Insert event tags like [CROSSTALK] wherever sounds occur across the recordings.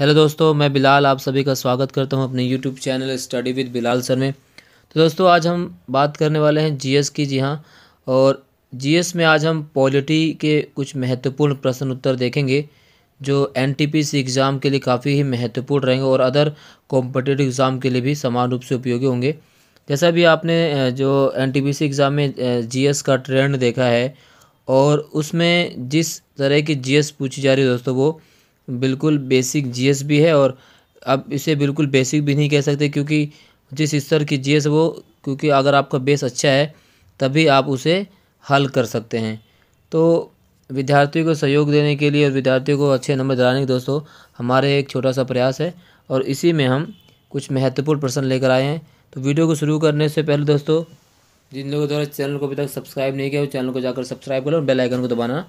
hello दोस्तों मैं बिलाल आप सभी का स्वागत करता हूं अपने YouTube channel study with Bilal sir में तो दोस्तों आज हम बात करने वाले हैं जीएस की जी हाँ और जीएस में आज हम पॉलिटी के कुछ महत्वपूर्ण प्रश्न उत्तर देखेंगे जो एन एग्ज़ाम के लिए काफ़ी ही महत्वपूर्ण रहेंगे और अदर कॉम्पिटेटिव एग्ज़ाम के लिए भी समान रूप से उपयोगी होंगे जैसा भी आपने जो एन एग्ज़ाम में जी का ट्रेंड देखा है और उसमें जिस तरह की जी पूछी जा रही है दोस्तों वो बिल्कुल बेसिक जीएस भी है और अब इसे बिल्कुल बेसिक भी नहीं कह सकते क्योंकि जिस स्तर की जीएस वो क्योंकि अगर आपका बेस अच्छा है तभी आप उसे हल कर सकते हैं तो विद्यार्थियों को सहयोग देने के लिए और विद्यार्थियों को अच्छे नंबर दिलाने के दोस्तों हमारे एक छोटा सा प्रयास है और इसी में हम कुछ महत्वपूर्ण प्रश्न लेकर आए हैं तो वीडियो को शुरू करने से पहले दोस्तों जिन लोगों द्वारा चैनल को अभी तक सब्सक्राइब नहीं किया वो चैनल को जाकर सब्सक्राइब करें और बेल आइकन को दबाना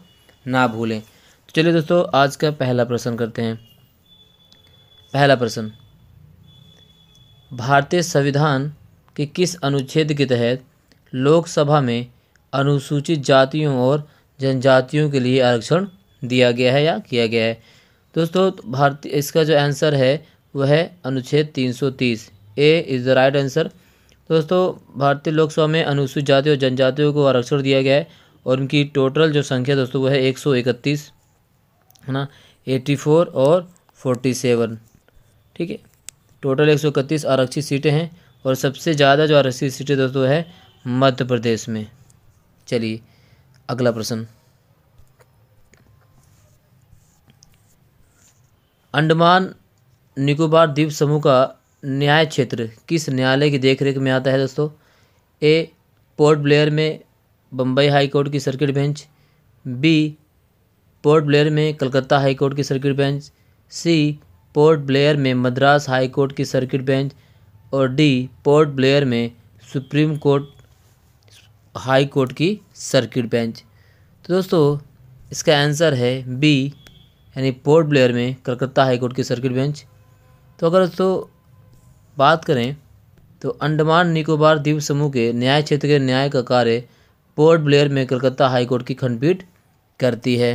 ना भूलें तो चलिए दोस्तों आज का पहला प्रश्न करते हैं पहला प्रश्न भारतीय संविधान के किस अनुच्छेद के तहत लोकसभा में अनुसूचित जातियों और जनजातियों के लिए आरक्षण दिया गया है या किया गया है दोस्तों भारतीय इसका जो आंसर है वह है अनुच्छेद 330 A is the right answer दोस्तों भारतीय लोकसभा में अनुसूचित जाति और जनजातियों को आरक्षण दिया गया है और उनकी टोटल जो संख्या दोस्तों वह है एक है ना एटी फोर और फोर्टी सेवन ठीक है टोटल एक सौ इकतीस आरक्षित सीटें हैं और सबसे ज़्यादा जो आरक्षित सीटें दोस्तों है मध्य प्रदेश में चलिए अगला प्रश्न अंडमान निकोबार द्वीप समूह का न्याय क्षेत्र किस न्यायालय की देखरेख में आता है दोस्तों ए पोर्ट ब्लेयर में बम्बई हाई कोर्ट की circuit bench B Port Blair में कलकत्ता हाईकोर्ट की circuit bench C Port Blair में मद्रास हाईकोर्ट की सर्किट बेंच और डी पोर्ट ब्लेयर में सुप्रीम कोर्ट हाई कोर्ट की सर्किट बेंच तो दोस्तों इसका आंसर है बी यानी पोर्ट ब्लेयर में कलकत्ता हाई कोर्ट की सर्किट बेंच तो अगर दोस्तों बात करें तो अंडमान निकोबार द्वीप समूह के न्याय क्षेत्र के न्याय का कार्य पोर्ट ब्लेयर में कलकत्ता हाई कोर्ट की खंडपीठ करती है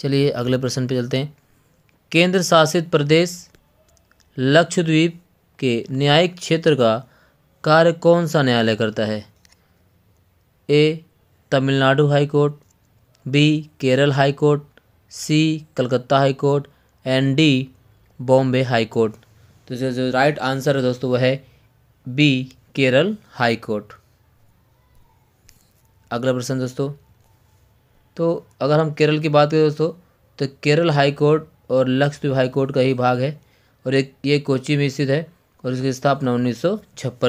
चलिए अगले प्रश्न पे चलते हैं केंद्र शासित प्रदेश लक्षद्वीप के न्यायिक क्षेत्र का कार्य कौन सा न्यायालय करता है A Tamil Nadu high court B Kerala high court C Calcutta high court and D Bombay high court तो जो जो राइट आंसर है दोस्तों वह है बी केरल हाई कोर्ट अगला प्रश्न दोस्तों तो अगर हम केरल की बात करें दोस्तों तो केरल हाई कोर्ट और लक्षद्वीप हाई कोर्ट का ही भाग है और एक ये कोची में स्थित है और इसकी स्थापना उन्नीस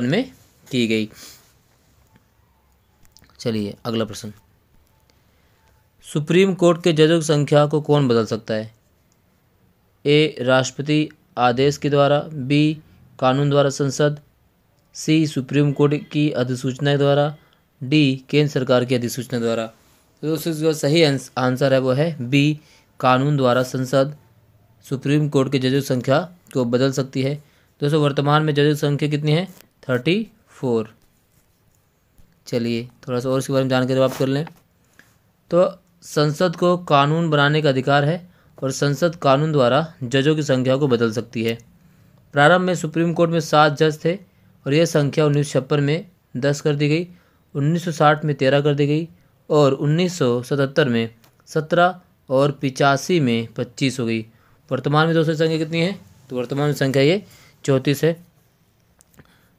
में की गई चलिए अगला प्रश्न सुप्रीम कोर्ट के जजों की संख्या को कौन बदल सकता है ए राष्ट्रपति आदेश के द्वारा बी कानून द्वारा संसद सी सुप्रीम कोर्ट की अधिसूचना के द्वारा डी केंद्र सरकार की अधिसूचना द्वारा तो दोस्तों जो सही आंसर है वो है बी कानून द्वारा संसद सुप्रीम कोर्ट के जजों संख्या को बदल सकती है दोस्तों वर्तमान में जजों की संख्या कितनी है थर्टी फोर चलिए थोड़ा सा और इसके बारे में जानकारी आप कर लें तो संसद को कानून बनाने का अधिकार है और संसद कानून द्वारा जजों की संख्या को बदल सकती है प्रारंभ में सुप्रीम कोर्ट में सात जज थे और यह संख्या उन्नीस में दस कर दी गई उन्नीस में तेरह कर दी गई और 1977 में सत्रह और पिचासी में पच्चीस हो गई वर्तमान में दोस्तों संख्या कितनी है तो वर्तमान में संख्या ये चौंतीस है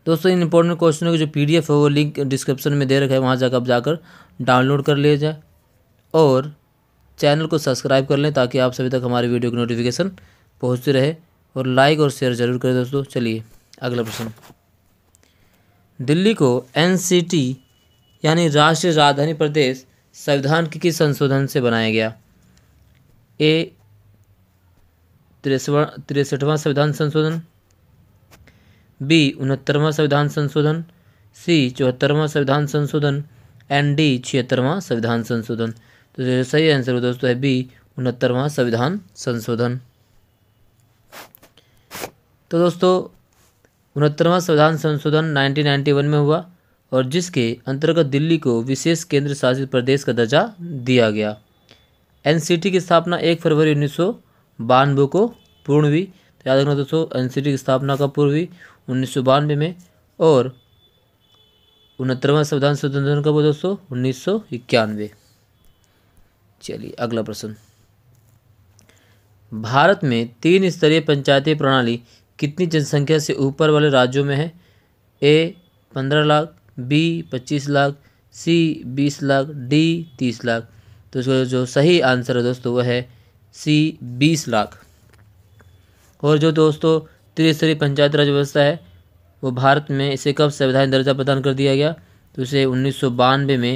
दोस्तों इन इंपॉर्टेंट क्वेश्चनों की जो पीडीएफ है वो लिंक डिस्क्रिप्शन में दे रखा है वहाँ जाकर आप जाकर डाउनलोड कर लिया जाए और चैनल को सब्सक्राइब कर लें ताकि आप सभी तक हमारे वीडियो की नोटिफिकेशन पहुँचती रहे और लाइक और शेयर ज़रूर करें दोस्तों चलिए अगला प्रश्न दिल्ली को एनसीटी यानी राष्ट्रीय राजधानी प्रदेश संविधान के किस संशोधन से बनाया गया ए तिरसवा तिरसठवां संविधान संशोधन बी उनहत्तरवां संविधान संशोधन सी चौहत्तरवां संविधान संशोधन एंड डी छिहत्तरवां संविधान संशोधन तो सही आंसर हो दोस्तों है बी उनहत्तरवां संविधान संशोधन तो दोस्तों उनहत्तरवां संविधान संशोधन 1991 में हुआ और जिसके अंतर्गत दिल्ली को विशेष केंद्र शासित प्रदेश का दर्जा दिया गया एनसीटी की स्थापना एक फरवरी उन्नीस सौ बानवे को पूर्ण हुई तो याद रखना दोस्तों एनसीटी की स्थापना का पूर्व हुई उन्नीस सौ बानवे में और उनहत्तरवा संविधान संशोधन कब दोस्तों उन्नीस सौ इक्यानवे चलिए अगला प्रश्न भारत में तीन स्तरीय पंचायती प्रणाली कितनी जनसंख्या से ऊपर वाले राज्यों में है ए पंद्रह लाख बी पच्चीस लाख सी बीस लाख डी तीस लाख तो इसका जो सही आंसर है दोस्तों वह है सी बीस लाख और जो दोस्तों त्रिस्तरीय पंचायत राज व्यवस्था है वो भारत में इसे कब संविधान दर्जा प्रदान कर दिया गया तो इसे उन्नीस में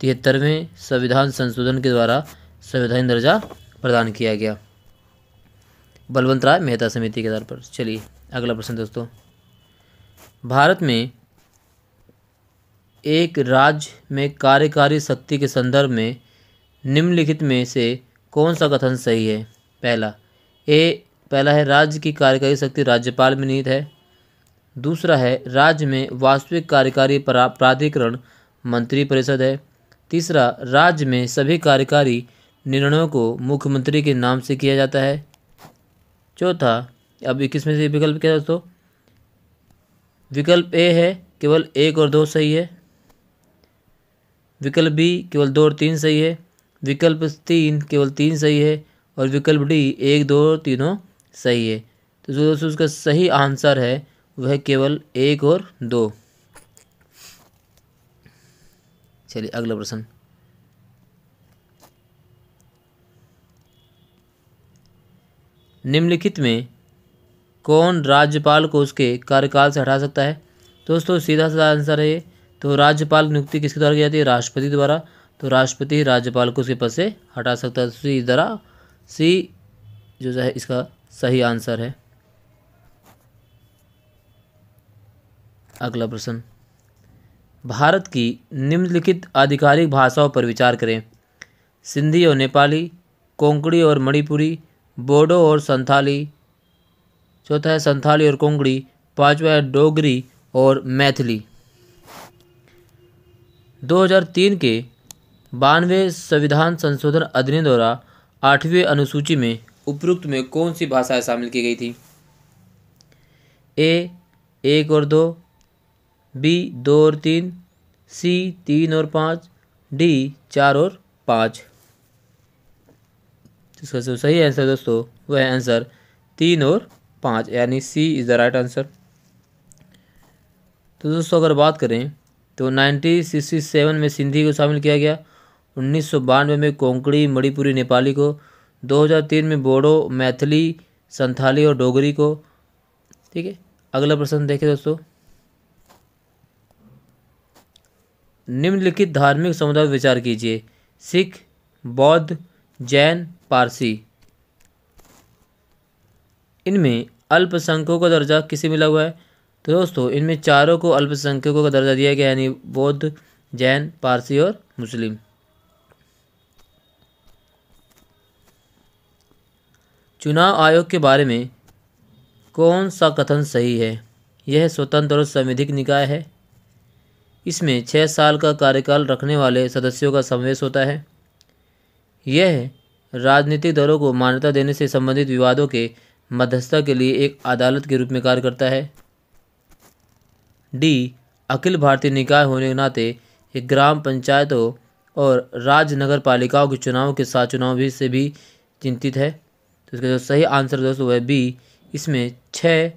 तिहत्तरवें संविधान संशोधन के द्वारा संविधान दर्जा प्रदान किया गया बलवंत राय मेहता समिति के आधार पर चलिए अगला प्रश्न दोस्तों भारत में एक राज्य में कार्यकारी शक्ति के संदर्भ में निम्नलिखित में से कौन सा कथन सही है पहला ए पहला है राज्य की कार्यकारी शक्ति राज्यपाल में निहित है दूसरा है राज्य में वास्तविक कार्यकारी प्राधिकरण मंत्री परिषद है तीसरा राज्य में सभी कार्यकारी निर्णयों को मुख्यमंत्री के नाम से किया जाता है चौथा अब इक्कीस में से विकल्प क्या दोस्तों विकल्प ए है केवल एक और दो सही है विकल्प बी केवल दो और तीन सही है विकल्प तीन केवल तीन सही है और विकल्प डी एक दो और तीनों सही है तो जो दोस्तों उसका सही आंसर है वह केवल एक और दो चलिए अगला प्रश्न निम्नलिखित में कौन राज्यपाल को उसके कार्यकाल से हटा सकता है दोस्तों सीधा साधा आंसर है तो राज्यपाल नियुक्ति किसके द्वारा की जाती है राष्ट्रपति द्वारा तो राष्ट्रपति राज्यपाल को उसके पद से हटा सकता है तो सी द्वारा सी जो है इसका सही आंसर है अगला प्रश्न भारत की निम्नलिखित आधिकारिक भाषाओं पर विचार करें सिंधी और नेपाली कोंकणी और मणिपुरी बोडो और संथाली चौथा है संथाली और कोंकणी पांचवा है डोगरी और मैथिली 2003 के बानवे संविधान संशोधन अधिनियम द्वारा आठवीं अनुसूची में उपरोक्त में कौन सी भाषाएं शामिल की गई थी ए एक और दो बी दो और तीन सी तीन और पाँच डी चार और पाँच इसका जो सही आंसर दोस्तों वह आंसर तीन और पाँच यानी C is the right answer तो दोस्तों अगर बात करें तो 1967 में सिंधी को शामिल किया गया उन्नीस में कोंकणी मणिपुरी नेपाली को 2003 में बोडो मैथिली संथाली और डोगरी को ठीक है अगला प्रश्न देखें दोस्तों निम्नलिखित धार्मिक समुदाय विचार कीजिए सिख बौद्ध जैन पारसी इनमें अल्पसंख्यकों का दर्जा किसे मिला हुआ है तो दोस्तों इनमें चारों को अल्पसंख्यकों का दर्जा दिया गया यानी बौद्ध जैन पारसी और मुस्लिम चुनाव आयोग के बारे में कौन सा कथन सही है यह स्वतंत्र और संविधिक निकाय है इसमें छः साल का कार्यकाल रखने वाले सदस्यों का समावेश होता है यह राजनीतिक दलों को मान्यता देने से संबंधित विवादों के मध्यस्थता के लिए एक अदालत के रूप में कार्य करता है डी अखिल भारतीय निकाय होने के नाते ये ग्राम पंचायतों और राज्य नगर पालिकाओं के चुनाव के साथ चुनाव भी से भी चिंतित है तो इसका जो सही आंसर दोस्तों वह बी इसमें छः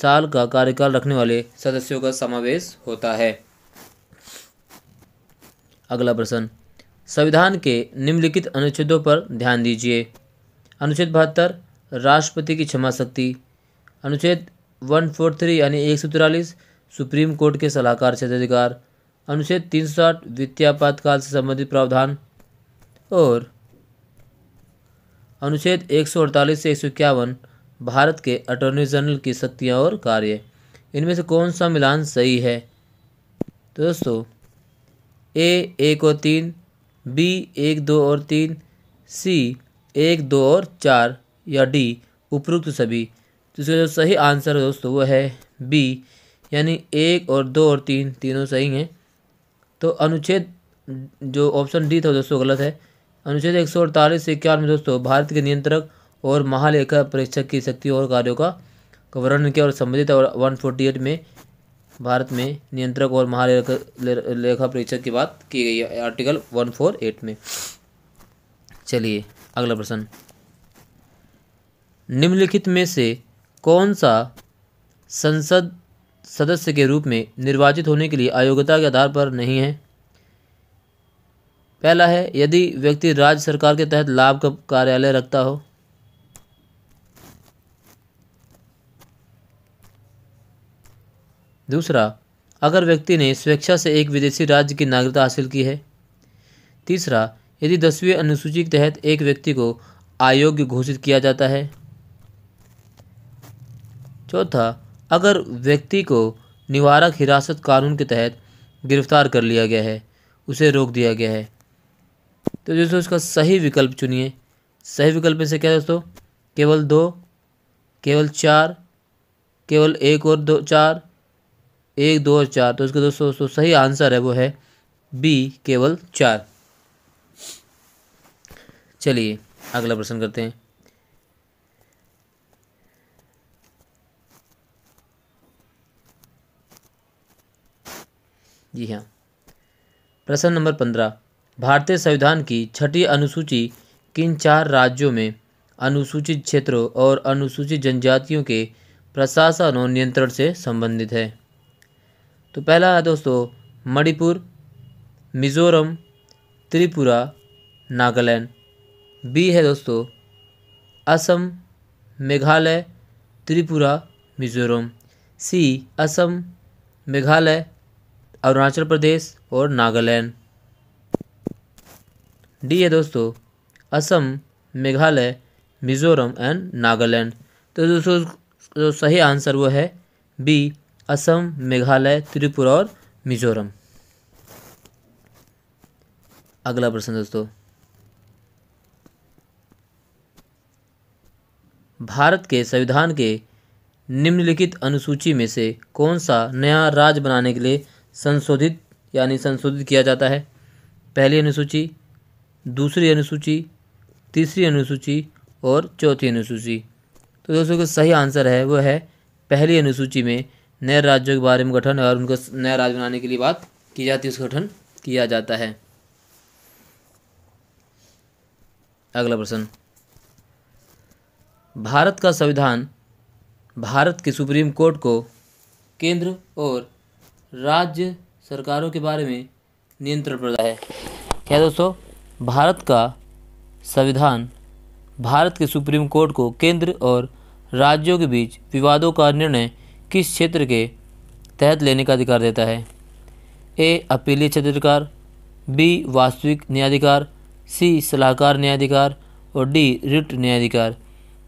साल का कार्यकाल रखने वाले सदस्यों का समावेश होता है अगला प्रश्न संविधान के निम्नलिखित अनुच्छेदों पर ध्यान दीजिए अनुच्छेद बहत्तर राष्ट्रपति की क्षमा शक्ति अनुच्छेद वन फोर थ्री यानी एक सौ तिरालीस सुप्रीम कोर्ट के सलाहकार अधिकार अनुच्छेद तीन सौ आठ वित्तीय आपातकाल से संबंधित प्रावधान और अनुच्छेद एक सौ अड़तालीस से एक सौ इक्यावन भारत के अटॉर्नी जनरल की शक्तियाँ और कार्य इनमें से कौन सा मिलान सही है तो दोस्तों ए एक और तीन बी एक दो और तीन सी एक दो और चार या डी उपरोक्त सभी तो इसका जो सही आंसर है दोस्तों वो है बी यानी एक और दो और तीन तीनों सही हैं तो अनुच्छेद जो ऑप्शन डी था दोस्तों गलत है अनुच्छेद एक सौ अड़तालीस से इक्यावन में दोस्तों भारत के नियंत्रक और महालेखा परीक्षक की शक्ति और कार्यों का वर्णन किया और संबंधित और वन फोर्टी एट में भारत में नियंत्रक और महालेखा लेखा परीक्षक की बात की गई है आर्टिकल वन फोर एट में चलिए अगला प्रश्न निम्नलिखित में से कौन सा संसद सदस्य के रूप में निर्वाचित होने के लिए अयोग्यता के आधार पर नहीं है पहला है यदि व्यक्ति राज्य सरकार के तहत लाभ का कार्यालय रखता हो दूसरा अगर व्यक्ति ने स्वेच्छा से एक विदेशी राज्य की नागरिकता हासिल की है तीसरा यदि दसवीं अनुसूची के तहत एक व्यक्ति को अयोग्य घोषित किया जाता है चौथा अगर व्यक्ति को निवारक हिरासत कानून के तहत गिरफ्तार कर लिया गया है उसे रोक दिया गया है तो दोस्तों इसका सही विकल्प चुनिए सही विकल्प में से क्या दोस्तों केवल दो केवल चार केवल एक और दो चार एक दो और चार तो इसका दोस्तों दोस्तों सही आंसर है वो है बी केवल चार चलिए अगला प्रश्न करते हैं जी हाँ प्रश्न नंबर पंद्रह भारतीय संविधान की छठी अनुसूची किन चार राज्यों में अनुसूचित क्षेत्रों और अनुसूचित जनजातियों के प्रशासन और नियंत्रण से संबंधित है तो पहला है दोस्तों मणिपुर मिजोरम त्रिपुरा नागालैंड बी है दोस्तों असम मेघालय त्रिपुरा मिजोरम सी असम मेघालय अरुणाचल प्रदेश और नागालैंड डी है दोस्तों असम मेघालय मिजोरम एंड नागालैंड तो दोस्तों जो तो सही आंसर वो है बी असम मेघालय त्रिपुरा और मिजोरम अगला प्रश्न दोस्तों भारत के संविधान के निम्नलिखित अनुसूची में से कौन सा नया राज्य बनाने के लिए संशोधित यानी संशोधित किया जाता है पहली अनुसूची दूसरी अनुसूची तीसरी अनुसूची और चौथी अनुसूची तो दोस्तों का सही आंसर है वह है पहली अनुसूची में नए राज्यों के बारे में गठन और उनको नया राज्य बनाने के लिए बात की जाती है उसका गठन किया जाता है अगला प्रश्न भारत का संविधान भारत के सुप्रीम कोर्ट को केंद्र और राज्य सरकारों के बारे में नियंत्रण प्रदान है क्या दोस्तों भारत का संविधान भारत के सुप्रीम कोर्ट को केंद्र और राज्यों के बीच विवादों का निर्णय किस क्षेत्र के तहत लेने का अधिकार देता है ए अपीलीय क्षेत्राधिकार बी वास्तविक न्यायाधिकार सी सलाहकार न्यायाधिकार और डी रिट न्यायाधिकार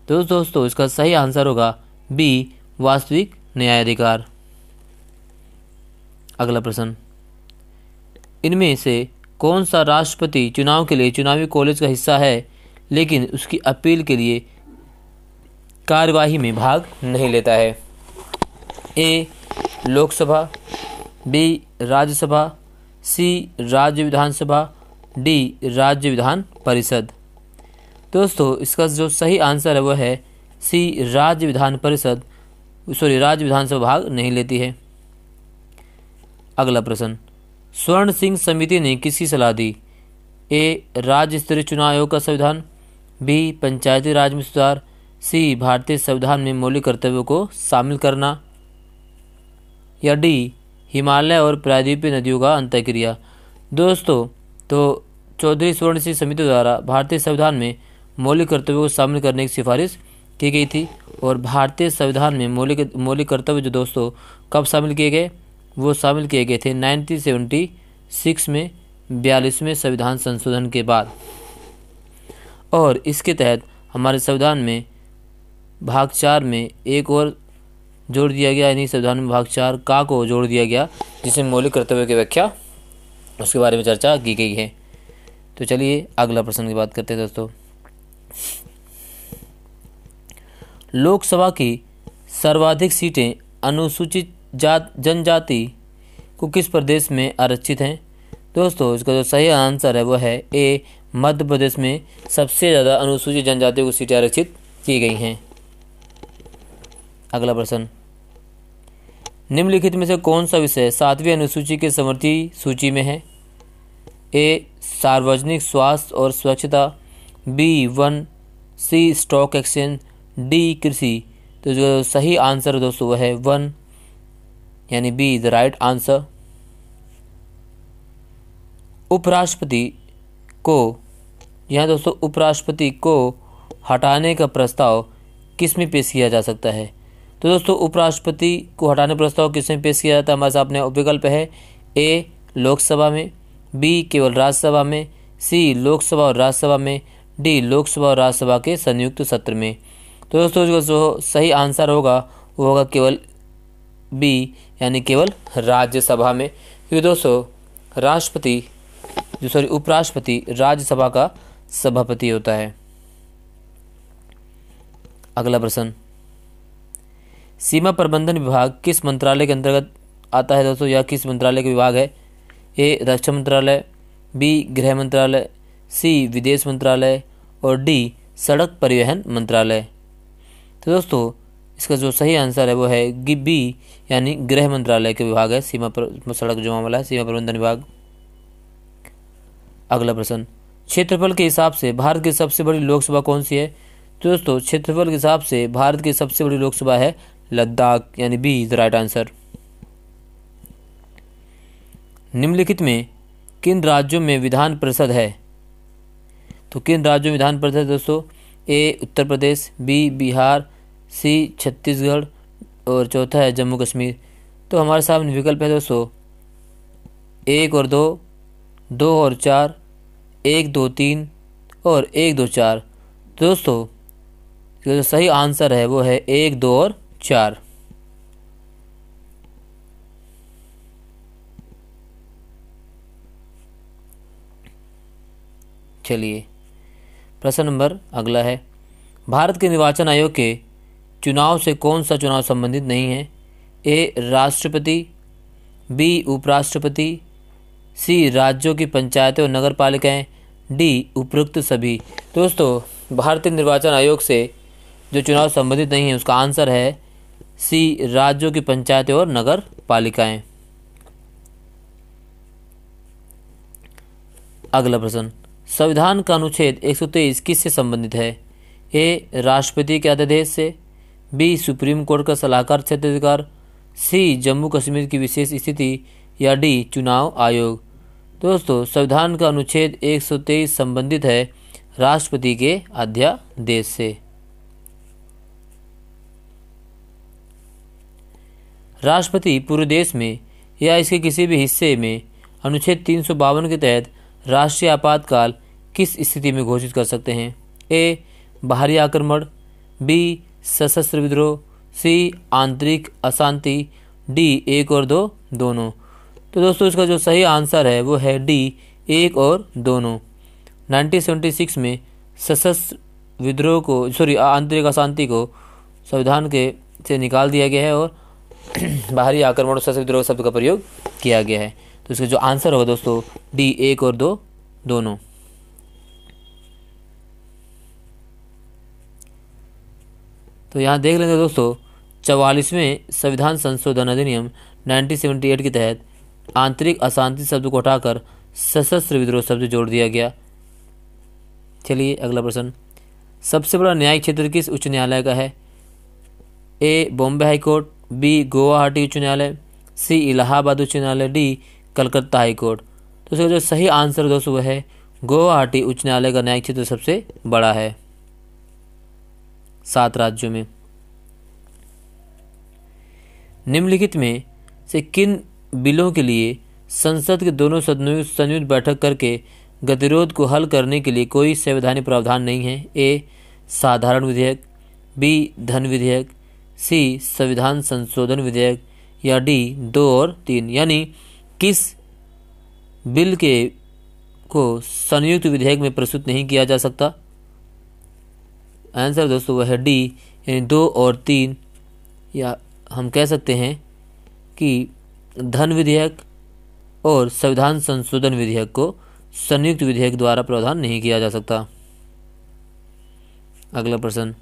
तो दोस्तों इसका सही आंसर होगा बी वास्तविक न्यायाधिकार अगला प्रश्न इनमें से कौन सा राष्ट्रपति चुनाव के लिए चुनावी कॉलेज का हिस्सा है लेकिन उसकी अपील के लिए कार्यवाही में भाग नहीं लेता है A Lok Sabha B Rajya Sabha C राज्य विधानसभा डी राज्य विधान परिषद दोस्तों इसका जो सही आंसर है वह है सी राज्य विधान परिषद सॉरी राज्य विधानसभा भाग नहीं लेती है अगला प्रश्न स्वर्ण सिंह समिति ने किसकी सलाह दी ए राज्य स्तरीय चुनाव आयोग का संविधान बी पंचायती राज में सुधार सी भारतीय संविधान में मौलिक कर्तव्यों को शामिल करना या डी हिमालय और प्रायद्वीपीय नदियों का अंतक्रिया दोस्तों तो चौधरी स्वर्ण सिंह समिति द्वारा भारतीय संविधान में मौलिक कर्तव्यों को शामिल करने की सिफारिश की गई थी और भारतीय संविधान में मौलिक मौलिक कर्तव्य जो दोस्तों कब शामिल किए गए वो शामिल किए गए थे 1976 में बयालीसवें संविधान संशोधन के बाद और इसके तहत हमारे संविधान में भाग चार में एक और जोड़ दिया गया यानी संविधान में भाग चार का को जोड़ दिया गया जिसे मौलिक कर्तव्य की व्याख्या उसके बारे में चर्चा की गई है तो चलिए अगला प्रश्न की बात करते हैं दोस्तों लोकसभा की सर्वाधिक सीटें अनुसूचित जात जनजाति को किस प्रदेश में आरक्षित हैं दोस्तों इसका जो सही आंसर है वो है ए मध्य प्रदेश में सबसे ज़्यादा अनुसूचित जनजातियों को सीटें आरक्षित की गई हैं अगला प्रश्न निम्नलिखित में से कौन सा विषय सातवीं अनुसूची के समर्थी सूची में है ए सार्वजनिक स्वास्थ्य और स्वच्छता बी वन सी स्टॉक एक्सचेंज डी कृषि तो जो सही आंसर दोस्तों वह है वन यानी B is the right answer उपराष्ट्रपति को यहाँ दोस्तों उपराष्ट्रपति को हटाने का प्रस्ताव किस में पेश किया जा सकता है तो दोस्तों उपराष्ट्रपति को हटाने का प्रस्ताव किस में पेश किया जाता है हमारे सामने विकल्प है ए लोकसभा में बी केवल राज्यसभा में सी लोकसभा और राज्यसभा में डी लोकसभा और राज्यसभा के संयुक्त सत्र में तो दोस्तों जो सही आंसर होगा वो होगा केवल बी यानी केवल राज्यसभा में क्योंकि दोस्तों राष्ट्रपति जो सॉरी उपराष्ट्रपति राज्यसभा का सभापति होता है अगला प्रश्न सीमा प्रबंधन विभाग किस मंत्रालय के अंतर्गत आता है दोस्तों यह किस मंत्रालय का विभाग है ए रक्षा मंत्रालय बी गृह मंत्रालय सी विदेश मंत्रालय और डी सड़क परिवहन मंत्रालय तो दोस्तों इसका जो सही आंसर है वो है गिब्बी यानी गृह मंत्रालय के विभाग है सीमा पर सड़क जो मामला है सीमा प्रबंधन विभाग अगला प्रश्न क्षेत्रफल के हिसाब से भारत की सबसे बड़ी लोकसभा कौन सी है तो दोस्तों क्षेत्रफल के हिसाब से भारत की सबसे बड़ी लोकसभा है लद्दाख यानी बी इज राइट आंसर निम्नलिखित में किन राज्यों में विधान परिषद है तो किन राज्यों में विधान परिषद दोस्तों A Uttar Pradesh B Bihar C Chhattisgarh और चौथा है जम्मू कश्मीर तो हमारे सामने विकल्प है दोस्तों एक और दो दो और चार एक दो तीन और एक दो चार दोस्तों जो तो सही आंसर है वो है एक दो और चार चलिए प्रश्न नंबर अगला है भारत के निर्वाचन आयोग के चुनाव से कौन सा चुनाव संबंधित नहीं है ए राष्ट्रपति बी उपराष्ट्रपति सी राज्यों की पंचायतें और नगर पालिकाएँ डी उपरोक्त सभी दोस्तों भारतीय निर्वाचन आयोग से जो चुनाव संबंधित नहीं है उसका आंसर है सी राज्यों की पंचायतें और नगर पालिकाएँ अगला प्रश्न संविधान का अनुच्छेद एक 123 किससे संबंधित है ए राष्ट्रपति के अध्यादेश से बी सुप्रीम कोर्ट का सलाहकार क्षेत्राधिकार सी जम्मू कश्मीर की विशेष स्थिति या डी चुनाव आयोग दोस्तों संविधान का अनुच्छेद 123 संबंधित है राष्ट्रपति के अध्यादेश से राष्ट्रपति पूरे देश में या इसके किसी भी हिस्से में अनुच्छेद तीन के तहत राष्ट्रीय आपातकाल किस स्थिति में घोषित कर सकते हैं ए बाहरी आक्रमण बी सशस्त्र विद्रोह सी आंतरिक अशांति डी एक और दो दोनों तो दोस्तों इसका जो सही आंसर है वो है डी एक और दोनों 1976 में सशस्त्र विद्रोह को सॉरी आंतरिक अशांति को संविधान के से निकाल दिया गया है और [CLEARS THROAT] बाहरी आक्रमण सशस्त्र विद्रोह शब्द का प्रयोग किया गया है तो इसका जो आंसर होगा दोस्तों डी एक और दो दोनों तो यहाँ देख लेंगे दोस्तों चवालीसवें संविधान संशोधन अधिनियम 1978 के तहत आंतरिक अशांति शब्द को हटाकर सशस्त्र विद्रोह शब्द जोड़ दिया गया चलिए अगला प्रश्न सबसे बड़ा न्यायिक क्षेत्र किस उच्च न्यायालय का है A Bombay high court B Guwahati उच्च न्यायालय सी इलाहाबाद उच्च न्यायालय डी कलकत्ता हाईकोर्ट तो इसका जो सही आंसर दोस्तों वह है गुवाहाटी उच्च न्यायालय का न्यायिक क्षेत्र सबसे बड़ा है सात राज्यों में निम्नलिखित में से किन बिलों के लिए संसद के दोनों सदनों संयुक्त बैठक करके गतिरोध को हल करने के लिए कोई संवैधानिक प्रावधान नहीं है ए साधारण विधेयक बी धन विधेयक सी संविधान संशोधन विधेयक या डी दो और तीन यानी किस बिल के को संयुक्त विधेयक में प्रस्तुत नहीं किया जा सकता आंसर दोस्तों वह डी यानी दो और तीन या हम कह सकते हैं कि धन विधेयक और संविधान संशोधन विधेयक को संयुक्त विधेयक द्वारा प्रावधान नहीं किया जा सकता अगला प्रश्न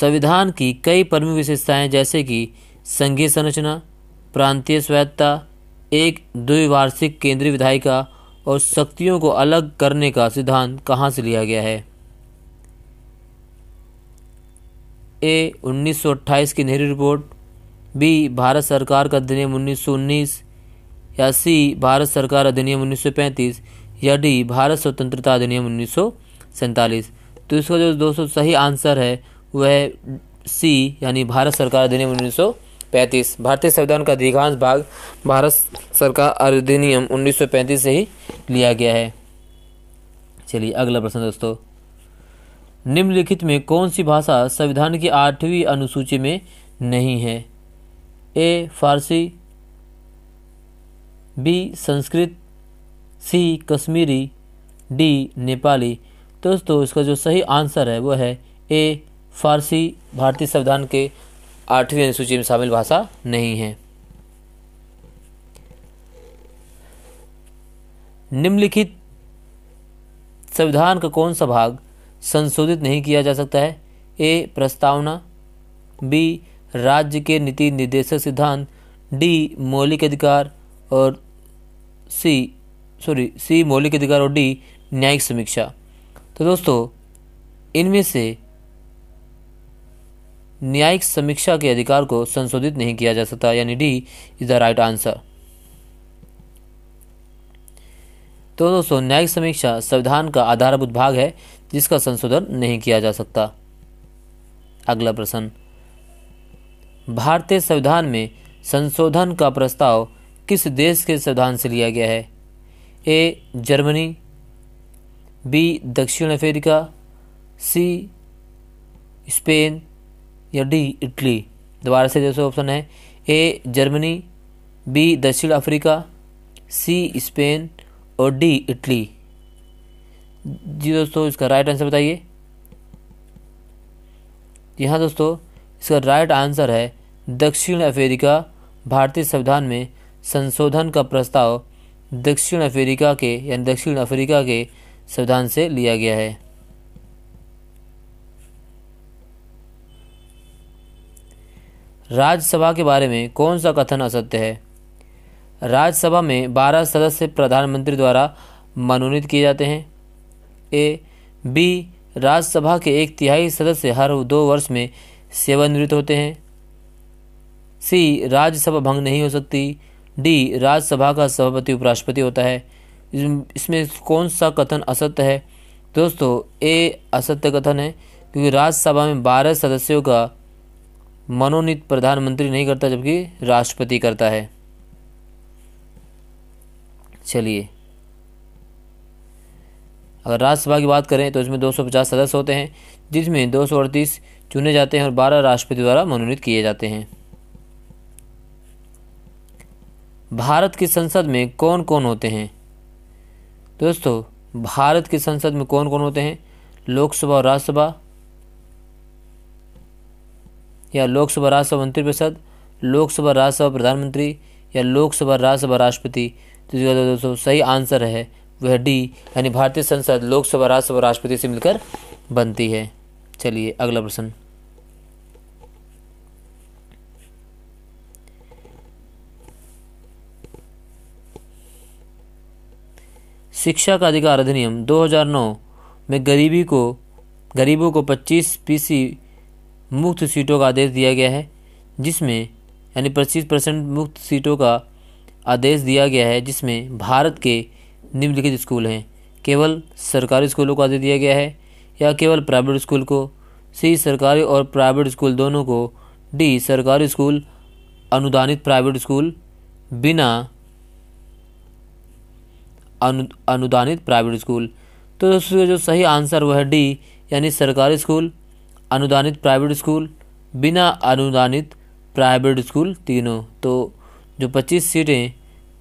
संविधान की कई प्रमुख विशेषताएं जैसे कि संघीय संरचना प्रांतीय स्वायत्ता एक द्विवार्षिक केंद्रीय विधायिका और शक्तियों को अलग करने का सिद्धांत कहाँ से लिया गया है ए 1928 की नेहरू रिपोर्ट बी भारत सरकार का अधिनियम 1919 या सी भारत सरकार अधिनियम 1935 या डी भारत स्वतंत्रता अधिनियम उन्नीस तो इसका जो दोस्तों सही आंसर है वह सी यानी भारत सरकार अधिनियम उन्नीस पैंतीस भारतीय संविधान का अधिकांश भाग भारत सरकार अधिनियम 1935 से ही लिया गया है चलिए अगला प्रश्न दोस्तों निम्नलिखित में कौन सी भाषा संविधान की आठवीं अनुसूची में नहीं है A Farsi B Sanskrit C Kashmiri D Nepali दोस्तों इसका जो सही आंसर है वो है ए फारसी भारतीय संविधान के आठवीं अनुसूची में शामिल भाषा नहीं है निम्नलिखित संविधान का कौन सा भाग संशोधित नहीं किया जा सकता है ए प्रस्तावना बी राज्य के नीति निर्देशक सिद्धांत डी मौलिक अधिकार और सी सॉरी सी मौलिक अधिकार और डी न्यायिक समीक्षा तो दोस्तों इनमें से न्यायिक समीक्षा के अधिकार को संशोधित नहीं किया जा सकता यानी D is the right answer तो दोस्तों न्यायिक समीक्षा संविधान का आधारभूत भाग है जिसका संशोधन नहीं किया जा सकता अगला प्रश्न भारतीय संविधान में संशोधन का प्रस्ताव किस देश के संविधान से लिया गया है ए जर्मनी बी दक्षिण अफ्रीका सी स्पेन या डी इटली दोबारा से जैसे ऑप्शन है ए जर्मनी बी दक्षिण अफ्रीका सी स्पेन और डी इटली जी दोस्तों इसका राइट आंसर बताइए जी हाँ दोस्तों इसका राइट आंसर है दक्षिण अफ्रीका भारतीय संविधान में संशोधन का प्रस्ताव दक्षिण अफ्रीका के यानी दक्षिण अफ्रीका के संविधान से लिया गया है राज्यसभा के बारे में कौन सा कथन असत्य है राज्यसभा में 12 सदस्य प्रधानमंत्री द्वारा मनोनीत किए जाते हैं ए बी राज्यसभा के एक तिहाई सदस्य हर दो वर्ष में सेवानिवृत्त होते हैं सी राज्यसभा भंग नहीं हो सकती डी राज्यसभा का सभापति उपराष्ट्रपति होता है इसमें कौन सा कथन असत्य है दोस्तों ए असत्य कथन है क्योंकि राज्यसभा में बारह सदस्यों का मनोनीत प्रधानमंत्री नहीं करता जबकि राष्ट्रपति करता है चलिए अगर राज्यसभा की बात करें तो इसमें 250 सदस्य होते हैं जिसमें दो चुने जाते हैं और 12 राष्ट्रपति द्वारा मनोनीत किए जाते हैं भारत की संसद में कौन कौन होते हैं दोस्तों भारत की संसद में कौन कौन होते हैं लोकसभा और राज्यसभा या लोकसभा राज्यसभा मंत्री परिषद लोकसभा राज्यसभा प्रधानमंत्री या लोकसभा राज्यसभा राष्ट्रपति तो दोस्तों सही आंसर है वह डी यानी भारतीय संसद लोकसभा राज्यसभा राष्ट्रपति से मिलकर बनती है चलिए अगला प्रश्न शिक्षा का अधिकार अधिनियम 2009 में गरीबी को गरीबों को 25 पीसी मुक्त सीटों का आदेश दिया गया है जिसमें यानी पच्चीस परसेंट मुक्त सीटों का आदेश दिया गया है जिसमें भारत के निम्नलिखित स्कूल हैं केवल सरकारी स्कूलों को आदेश दिया गया है या केवल प्राइवेट स्कूल को सी सरकारी और प्राइवेट स्कूल दोनों को डी सरकारी स्कूल अनुदानित प्राइवेट स्कूल बिना अनु, अनुदानित प्राइवेट स्कूल तो दोस्तों जो सही आंसर वह है डी यानी सरकारी स्कूल अनुदानित प्राइवेट स्कूल बिना अनुदानित प्राइवेट स्कूल तीनों तो जो 25 सीटें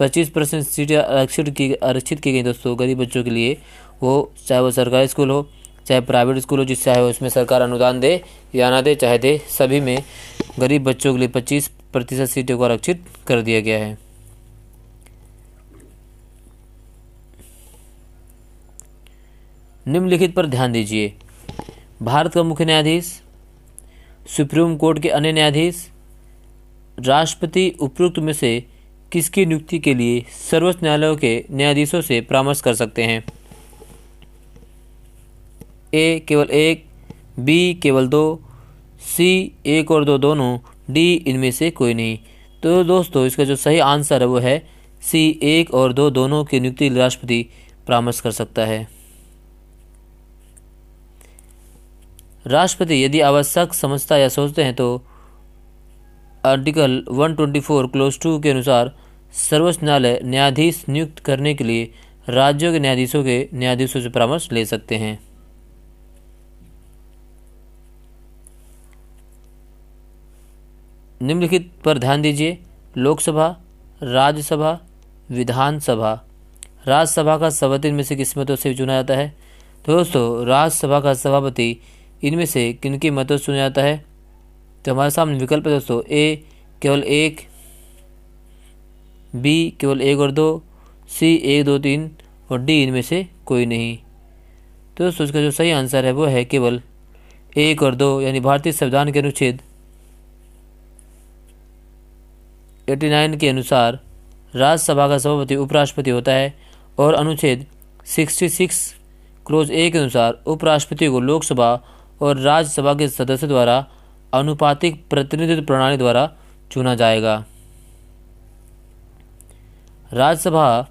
25 परसेंट सीटें आरक्षित की आरक्षित की गई दोस्तों गरीब बच्चों के लिए वो चाहे वो सरकारी स्कूल हो चाहे प्राइवेट स्कूल हो जिस चाहे उसमें सरकार अनुदान दे या ना दे चाहे दे सभी में गरीब बच्चों के लिए पच्चीस प्रतिशत सीटों को आरक्षित कर दिया गया है निम्नलिखित पर ध्यान दीजिए भारत का मुख्य न्यायाधीश सुप्रीम कोर्ट के अन्य न्यायाधीश राष्ट्रपति उपयुक्त में से किसकी नियुक्ति के लिए सर्वोच्च न्यायालयों के न्यायाधीशों से परामर्श कर सकते हैं ए केवल एक बी केवल दो सी एक और दो दोनों डी इनमें से कोई नहीं तो दोस्तों इसका जो सही आंसर है वो है सी एक और दो दोनों की नियुक्ति राष्ट्रपति परामर्श कर सकता है राष्ट्रपति यदि आवश्यक समझता या सोचते हैं तो आर्टिकल 124 क्लोज टू के अनुसार सर्वोच्च न्यायालय न्यायाधीश नियुक्त करने के लिए राज्यों के न्यायाधीशों के न्यायाधीशों से परामर्श ले सकते हैं निम्नलिखित पर ध्यान दीजिए लोकसभा राज्यसभा विधानसभा राज्यसभा का सभापति में से किस्मतों से चुना जाता है तो दोस्तों राज्यसभा का सभापति इनमें से किन की मदद सुना जाता है तो हमारे सामने विकल्प है दोस्तों ए केवल एक बी केवल एक और दो सी एक दो तीन और डी इनमें से कोई नहीं तो दोस्तों इसका जो सही आंसर है वो है केवल एक और दो यानी भारतीय संविधान के अनुच्छेद 89 के अनुसार राज्यसभा का सभापति उपराष्ट्रपति होता है और अनुच्छेद 66 क्लोज ए के अनुसार उपराष्ट्रपति को लोकसभा और राज्यसभा के सदस्य द्वारा अनुपातिक प्रतिनिधित्व प्रणाली द्वारा चुना जाएगा राज्यसभा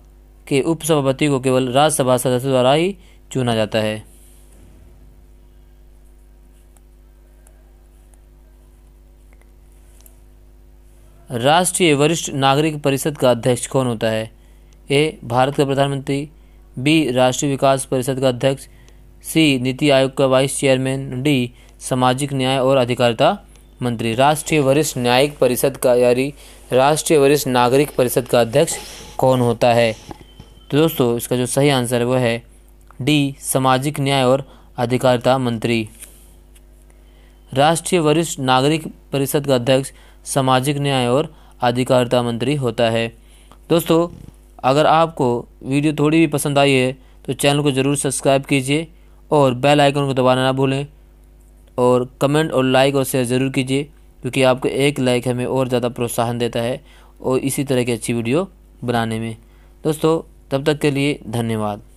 के उपसभापति को केवल राज्यसभा सदस्य द्वारा ही चुना जाता है राष्ट्रीय वरिष्ठ नागरिक परिषद का अध्यक्ष कौन होता है ए भारत का प्रधानमंत्री बी राष्ट्रीय विकास परिषद का अध्यक्ष सी नीति आयोग का वाइस चेयरमैन डी सामाजिक न्याय और अधिकारिता मंत्री राष्ट्रीय वरिष्ठ न्यायिक परिषद का यानी राष्ट्रीय वरिष्ठ नागरिक परिषद का अध्यक्ष कौन होता है तो दोस्तों इसका जो सही आंसर है वह है डी सामाजिक न्याय और अधिकारिता मंत्री राष्ट्रीय वरिष्ठ नागरिक परिषद का अध्यक्ष सामाजिक न्याय और अधिकारिता मंत्री होता है दोस्तों अगर आपको वीडियो थोड़ी भी पसंद आई है तो चैनल को ज़रूर सब्सक्राइब कीजिए और बेल आइकन को दबाना ना भूलें और कमेंट और लाइक और शेयर ज़रूर कीजिए क्योंकि आपको एक लाइक हमें और ज़्यादा प्रोत्साहन देता है और इसी तरह की अच्छी वीडियो बनाने में दोस्तों तब तक के लिए धन्यवाद